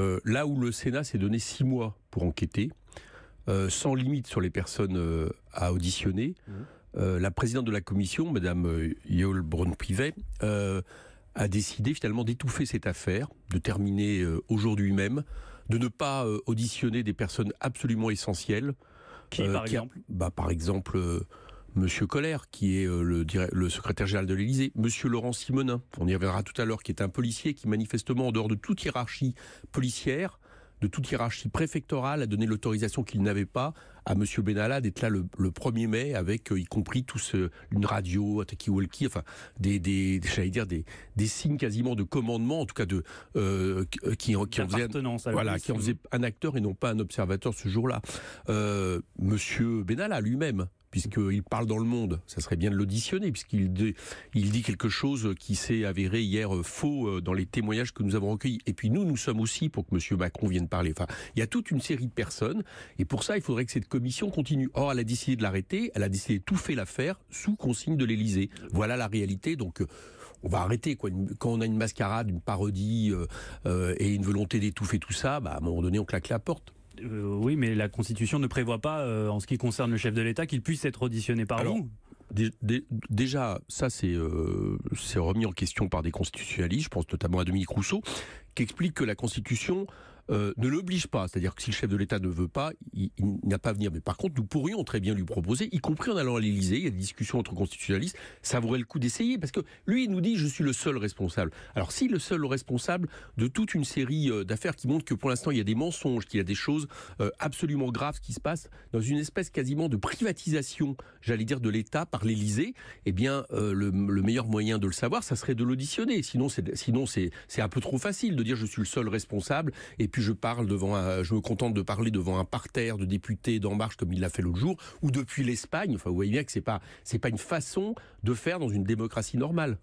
Euh, là où le Sénat s'est donné six mois pour enquêter, euh, sans limite sur les personnes euh, à auditionner, mmh. la présidente de la commission, Madame Yol braun a décidé finalement d'étouffer cette affaire, de terminer aujourd'hui même, de ne pas auditionner des personnes absolument essentielles. Qui, bah, par exemple Par exemple, Monsieur Colère, qui est euh, le, secrétaire général de l'Élysée, Monsieur Laurent Simonin, on y reviendra tout à l'heure, qui est un policier qui manifestement, en dehors de toute hiérarchie policière, de toute hiérarchie préfectorale, a donné l'autorisation qu'il n'avait pas à Monsieur Benalla d'être là le, 1er mai, avec euh, y compris tout euh, une radio, un walkie enfin des, des, dire des, signes quasiment de commandement, en tout cas de qui, en un, qui faisait un acteur et non pas un observateur ce jour-là. Monsieur Benalla lui-même puisqu'il parle dans le monde. Ça serait bien de l'auditionner, puisqu'il dit, quelque chose qui s'est avéré hier euh, faux euh, dans les témoignages que nous avons recueillis. Et puis nous, nous sommes aussi pour que M. Macron vienne parler. Enfin, il y a toute une série de personnes, et pour ça, il faudrait que cette commission continue. Or, elle a décidé de l'arrêter, elle a décidé de l'affaire sous consigne de l'Élysée. Voilà la réalité. Donc, euh, on va arrêter. Quoi. Quand on a une mascarade, une parodie et une volonté d'étouffer tout ça, bah, à un moment donné, on claque la porte. Euh, oui, mais la Constitution ne prévoit pas, euh, en ce qui concerne le chef de l'État, qu'il puisse être auditionné par Alors, Déjà, ça euh, c'est remis en question par des constitutionnalistes, je pense notamment à Dominique Rousseau, qui explique que la Constitution euh, ne l'oblige pas. C'est-à-dire que si le chef de l'État ne veut pas, il, n'a pas à venir. Mais par contre, nous pourrions très bien lui proposer, y compris en allant à l'Élysée, il y a des discussions entre constitutionnalistes, ça vaudrait le coup d'essayer, parce que lui, il nous dit, je suis le seul responsable. Alors si le seul responsable de toute une série euh, d'affaires qui montrent que pour l'instant, il y a des mensonges, qu'il y a des choses euh, absolument graves qui se passent, dans une espèce quasiment de privatisation, j'allais dire, de l'État par l'Élysée, eh bien, le, meilleur moyen de le savoir, ça serait de l'auditionner. Sinon, c'est, un peu trop facile de dire, je suis le seul responsable, et puis je parle devant je me contente de parler devant un parterre de députés d'En Marche comme il l'a fait l'autre jour, ou depuis l'Espagne. Enfin, vous voyez bien que c'est pas, c'est pas une façon de faire dans une démocratie normale.